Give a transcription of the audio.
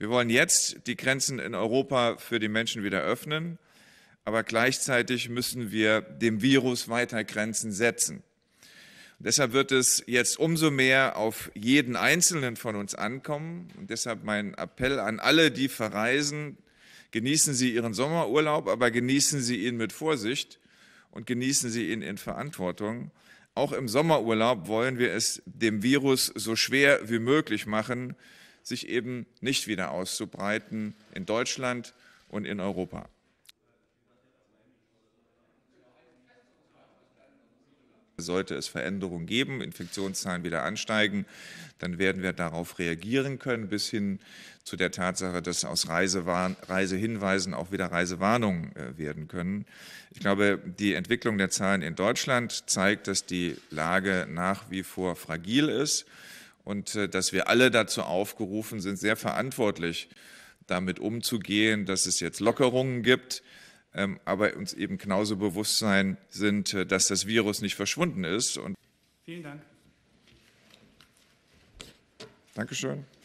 Wir wollen jetzt die Grenzen in Europa für die Menschen wieder öffnen, aber gleichzeitig müssen wir dem Virus weiter Grenzen setzen. Und deshalb wird es jetzt umso mehr auf jeden Einzelnen von uns ankommen. Und deshalb mein Appell an alle, die verreisen, genießen Sie Ihren Sommerurlaub, aber genießen Sie ihn mit Vorsicht und genießen Sie ihn in Verantwortung. Auch im Sommerurlaub wollen wir es dem Virus so schwer wie möglich machen, sich eben nicht wieder auszubreiten in Deutschland und in Europa. Sollte es Veränderungen geben, Infektionszahlen wieder ansteigen, dann werden wir darauf reagieren können, bis hin zu der Tatsache, dass aus Reisewarn Reisehinweisen auch wieder Reisewarnungen äh, werden können. Ich glaube, die Entwicklung der Zahlen in Deutschland zeigt, dass die Lage nach wie vor fragil ist und äh, dass wir alle dazu aufgerufen sind, sehr verantwortlich damit umzugehen, dass es jetzt Lockerungen gibt, ähm, aber uns eben genauso bewusst sein sind, äh, dass das Virus nicht verschwunden ist. Und Vielen Dank. Dankeschön.